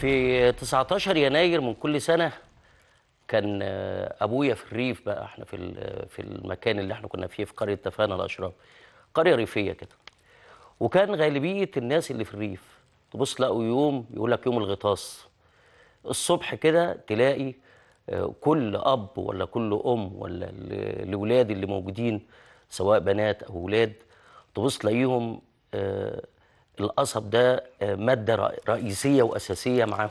في 19 يناير من كل سنه كان ابويا في الريف بقى احنا في في المكان اللي احنا كنا فيه في قريه تفانا الاشراف قريه ريفيه كده وكان غالبيه الناس اللي في الريف تبص لقوا يوم يقول لك يوم الغطاس الصبح كده تلاقي آه، كل اب ولا كل ام ولا الاولاد اللي موجودين سواء بنات او اولاد تبص تلاقيهم آه، القصب ده آه، ماده رئيسيه واساسيه معاهم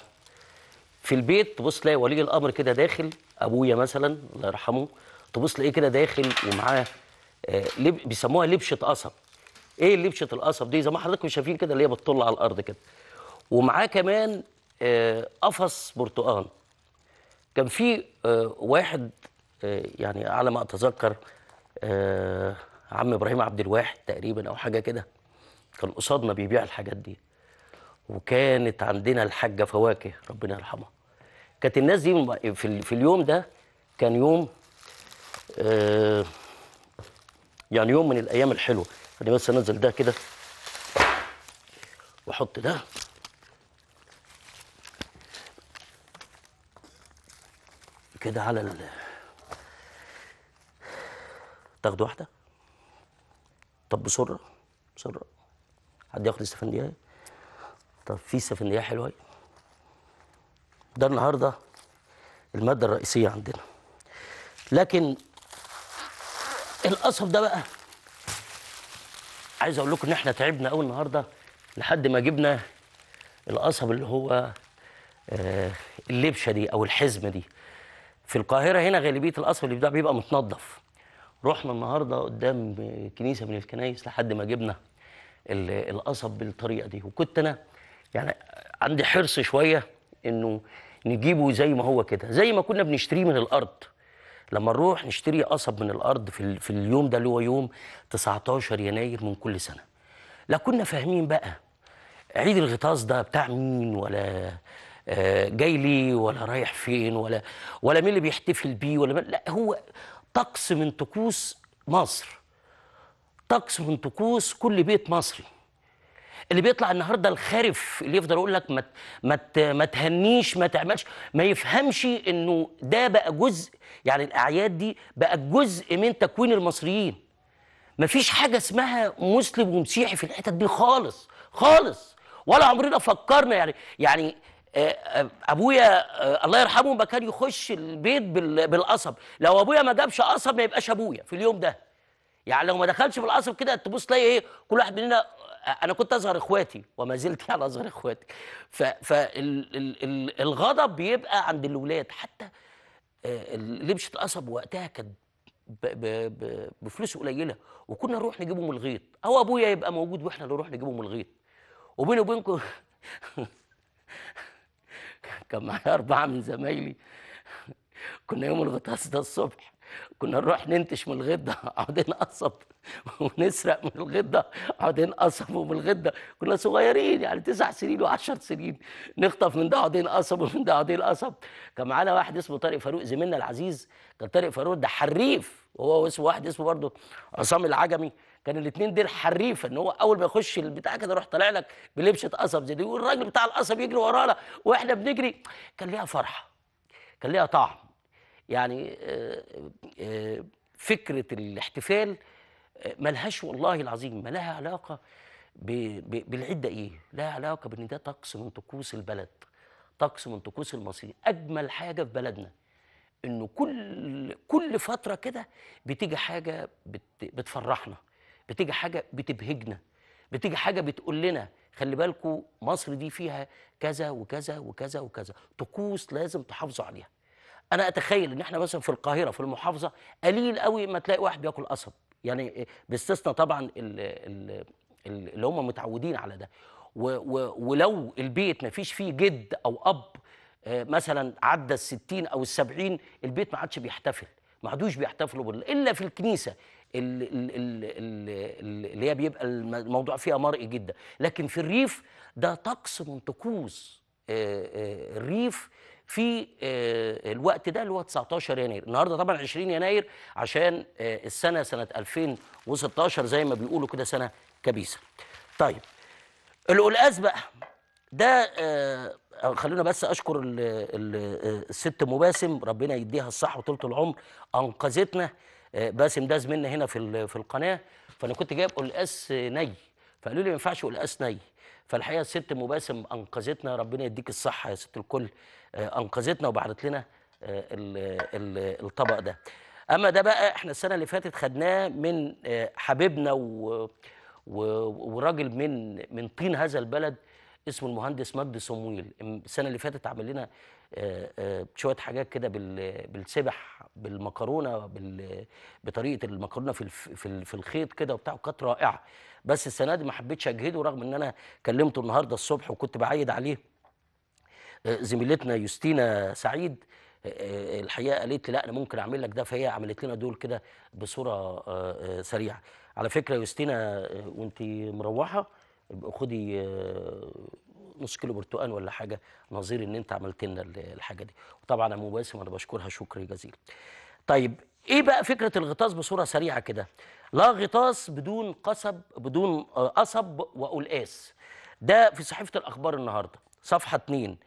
في البيت تبص تلاقي ولي الامر كده داخل ابويا مثلا الله يرحمه تبص تلاقيه كده داخل ومعاه آه، بيسموها لبشه قصب ايه لبشه القصب دي زي ما حضراتكم شايفين كده اللي هي بتطل على الارض كده ومعاه كمان آه، قفص برتقان كان في واحد يعني على ما اتذكر عم ابراهيم عبد الواحد تقريبا او حاجه كده كان قصادنا بيبيع الحاجات دي وكانت عندنا الحاجه فواكه ربنا يرحمها كانت الناس دي في اليوم ده كان يوم آه، يعني يوم من الايام الحلوه انا بس انزل ده كده واحط ده كده على ال تاخد واحده طب بسرعه بسرعه حد ياخد السفندية طب في سفندية حلوة ده النهاردة المادة الرئيسية عندنا لكن القصب ده بقى عايز اقول لكم ان احنا تعبنا قوي النهارده لحد ما جبنا القصب اللي هو آه، اللبشه دي او الحزمه دي في القاهره هنا غالبيه القصب اللي بيبقى متنضف رحنا النهارده قدام كنيسه من الكنايس لحد ما جبنا القصب بالطريقه دي وكنت انا يعني عندي حرص شويه انه نجيبه زي ما هو كده زي ما كنا بنشتريه من الارض لما نروح نشتري قصب من الارض في, في اليوم ده اللي هو يوم 19 يناير من كل سنه لا كنا فاهمين بقى عيد الغطاس ده بتاع مين ولا آه، جاي ليه ولا رايح فين ولا ولا مين اللي بيحتفل بيه ولا لا هو طقس من طقوس مصر طقس من طقوس كل بيت مصري اللي بيطلع النهارده الخارف اللي يفضل يقول لك ما مت ما تهنيش ما تعملش ما يفهمش انه ده بقى جزء يعني الاعياد دي بقى جزء من تكوين المصريين ما فيش حاجه اسمها مسلم ومسيحي في الحتت دي خالص خالص ولا عمرنا فكرنا يعني يعني آه، آه، ابويا آه، الله يرحمه ما كان يخش البيت بالقصب لو ابويا ما جابش قصب ما يبقاش ابويا في اليوم ده يعني لو ما دخلش في القصر كده تبص تلاقي ايه كل واحد مننا انا كنت اظهر اخواتي وما زلت يعني اظهر اخواتي فالغضب بيبقى عند الاولاد حتى آه، لبشه القصب وقتها كانت بفلوس قليله وكنا نروح نجيبه من الغيط او ابويا يبقى موجود واحنا نروح نجيبه من الغيط وبيني وبينكم كان معايا اربعه من زمايلي كنا يوم الغطاس ده الصبح كنا نروح ننتش من الغده قاعدين قصب ونسرق من الغده قاعدين قصب ومن الغده كنا صغيرين يعني تسع سنين و10 سنين نخطف من ده قاعدين قصب ومن ده قاعدين قصب كان معانا واحد اسمه طارق فاروق زميلنا العزيز كان طارق فاروق ده حريف وهو واسمه واحد اسمه برضه عصام العجمي كان الاثنين دول حريف ان هو اول ما يخش البتاع كده يروح طالع لك بلبشه قصب زي دي والراجل بتاع القصب يجري ورانا واحنا بنجري كان ليها فرحه كان ليها طعم يعني آه، آه، فكرة الاحتفال آه، ملهاش والله العظيم ما لها علاقة بالعدة إيه؟ لها علاقة بإن ده طقس من طقوس البلد طقس من طقوس المصريين أجمل حاجة في بلدنا إنه كل كل فترة كده بتيجي حاجة بت بتفرحنا بتيجي حاجة بتبهجنا بتيجي حاجة بتقول لنا خلي بالكم مصر دي فيها كذا وكذا وكذا وكذا طقوس لازم تحافظوا عليها انا اتخيل ان احنا مثلا في القاهره في المحافظه قليل قوي ما تلاقي واحد بياكل قصب يعني باستثناء طبعا اللي هم متعودين على ده ولو البيت ما فيش فيه جد او اب آه، مثلا عدى الستين او السبعين البيت ما عادش بيحتفل ما عادوش بيحتفلوا بال... الا في الكنيسه اللي هي بيبقى الموضوع فيها مرئي جدا لكن في الريف ده طقس من طقوس آه، آه، الريف في آه، الوقت ده اللي هو 19 يناير النهارده طبعا 20 يناير عشان آه، السنه سنه 2016 زي ما بيقولوا كده سنه كبيسه طيب القلقاس بقى ده آه، خلونا بس اشكر ال ال الست مباسم ربنا يديها الصحه وطولة العمر انقذتنا باسم داز منا هنا في في القناه فانا كنت جايب قلقاس ني فقالوا لي ما ينفعش قلقاس ني فالحقيقه الست مباسم انقذتنا ربنا يديك الصحه يا ست الكل آه، انقذتنا وبعدت لنا آه، الطبق ده اما ده بقى احنا السنه اللي فاتت خدناه من آه، حبيبنا وراجل من من طين هذا البلد اسمه المهندس مجدي صمويل السنه اللي فاتت عمل لنا شويه حاجات كده بالسبح بالمكرونه بطريقه المكرونه في في, في الخيط كده وبتاع وكانت رائعه بس السنه دي ما حبيتش اجهده رغم ان انا كلمته النهارده الصبح وكنت بعيد عليه زميلتنا يوستينا سعيد آه، آه، الحقيقه قالت لي لا انا ممكن اعمل لك ده فهي عملت لنا دول كده بصوره آه، سريعه على فكره يوستينا وانت مروحه خدي نص كيلو برتقال ولا حاجه نظير ان انت عملت لنا الحاجه دي وطبعا ابو باسم انا بشكرها شكر جزيل طيب ايه بقى فكره الغطاس بصوره سريعه كده لا غطاس بدون قصب بدون قصب وقلقاس ده في صحيفه الاخبار النهارده صفحه 2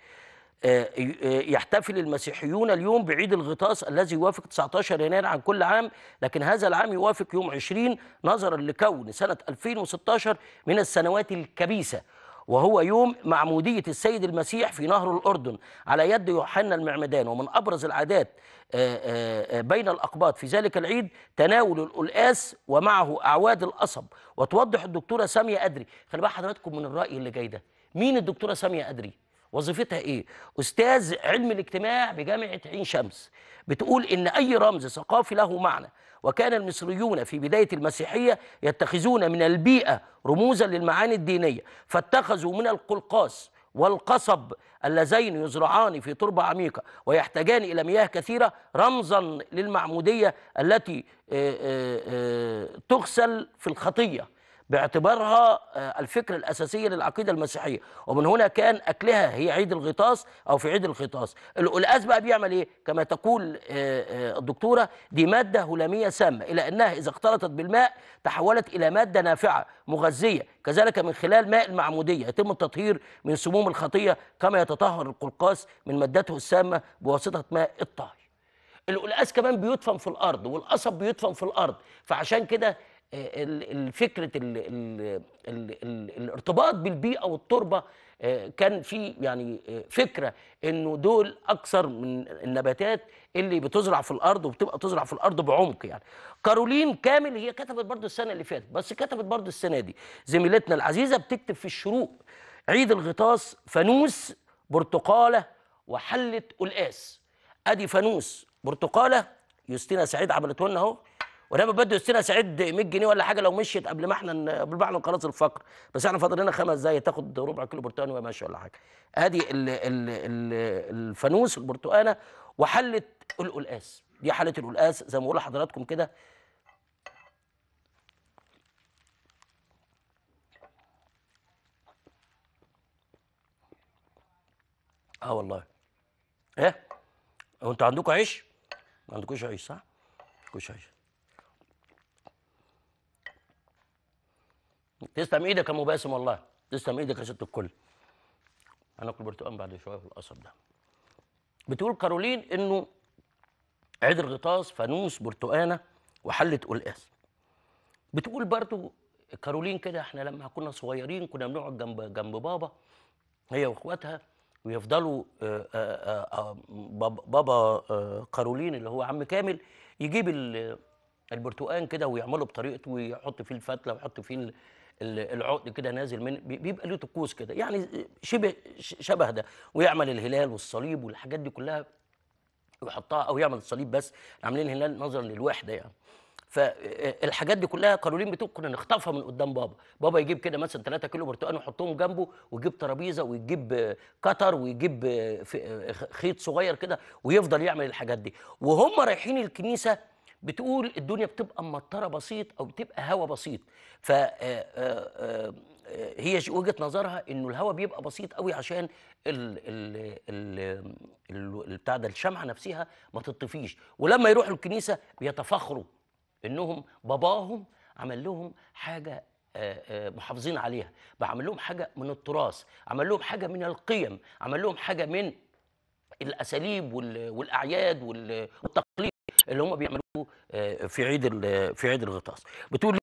آه، آه، يحتفل المسيحيون اليوم بعيد الغطاس الذي يوافق 19 يناير عن كل عام لكن هذا العام يوافق يوم 20 نظرا لكون سنة 2016 من السنوات الكبيسة وهو يوم معمودية السيد المسيح في نهر الأردن على يد يوحنا المعمدان ومن أبرز العادات آه، بين الأقباط في ذلك العيد تناول القلقاس ومعه أعواد القصب وتوضح الدكتورة سامية أدري خلي بقى حضراتكم من الرأي اللي جاي ده مين الدكتورة سامية أدري؟ وظيفتها ايه استاذ علم الاجتماع بجامعه عين شمس بتقول ان اي رمز ثقافي له معنى وكان المصريون في بدايه المسيحيه يتخذون من البيئه رموزا للمعاني الدينيه فاتخذوا من القلقاس والقصب اللذين يزرعان في تربة عميقة ويحتاجان إلى مياه كثيرة رمزا للمعمودية التي آه، آه، آه، تغسل في الخطية باعتبارها آه، الفكر الأساسي للعقيدة المسيحية ومن هنا كان أكلها هي عيد الغطاس أو في عيد الغطاس القلقاس بقى بيعمل إيه؟ كما تقول آه، آه، الدكتورة دي مادة هلامية سامة إلى أنها إذا اختلطت بالماء تحولت إلى مادة نافعة مغذية كذلك من خلال ماء المعمودية يتم التطهير من سموم الخطية كما يتطهر القلقاس من مادته السامة بواسطة ماء الطهي القلقاس كمان بيدفن في الارض والقصب بيدفن في الارض فعشان كده آه، فكره الارتباط بالبيئه والتربه آه، كان في يعني آه، فكره انه دول اكثر من النباتات اللي بتزرع في الارض وبتبقى تزرع في الارض بعمق يعني كارولين كامل هي كتبت برضو السنه اللي فاتت بس كتبت برضو السنه دي زميلتنا العزيزه بتكتب في الشروق عيد الغطاس فانوس برتقاله وحله قلقاس ادي فانوس برتقاله يوستينا سعيد عملته لنا اهو وهنبقى بده يستنى سعيد 100 جنيه ولا حاجه لو مشيت قبل ما احنا قبل ما احنا خلاص الفقر بس احنا فاضل لنا خمس دقايق تاخد ربع كيلو برتقال وهي ماشيه ولا حاجه ادي الـ الـ الـ الفانوس البرتقانه وحله القلقاس دي حله القلقاس زي ما بقول لحضراتكم كده اه والله ايه هو انتوا عندكم عيش ما عندكوش عيش صح ما عندكوش عيش تسلم ايدك يا ام باسم والله تسلم ايدك يا ست الكل انا اكل برتقال بعد شويه في القصب ده بتقول كارولين انه عدر غطاس فانوس برتقانه وحله قلقاس بتقول برضو كارولين كده احنا لما كنا صغيرين كنا بنقعد جنب جنب بابا هي واخواتها ويفضلوا آه، آه، آه، بابا كارولين اللي هو عم كامل يجيب البرتقان كده ويعمله بطريقته ويحط فيه الفتله ويحط فيه العقد كده نازل من بيبقى له طقوس كده يعني شبه شبه ده ويعمل الهلال والصليب والحاجات دي كلها ويحطها او يعمل الصليب بس عاملين هلال نظرا للوحده يعني فالحاجات دي كلها قارورين بتوع كنا نخطفها من قدام بابا بابا يجيب كده مثلا 3 كيلو برتقال ويحطهم جنبه ويجيب ترابيزه ويجيب كتر ويجيب خيط صغير كده ويفضل يعمل الحاجات دي وهم رايحين الكنيسه بتقول الدنيا بتبقى ممطره بسيط او بتبقى هوا بسيط ف آه، آه، آه، هي وجهه نظرها انه الهوا بيبقى بسيط قوي عشان البتاع ده الشمعه نفسها ما تطفيش ولما يروحوا الكنيسه بيتفخروا انهم باباهم عمل لهم حاجه محافظين عليها بعمل لهم حاجه من التراث عمل لهم حاجه من القيم عمل لهم حاجه من الاساليب والاعياد والتقاليد اللي هم بيعملوه آه، في عيد في عيد الغطاس بتقول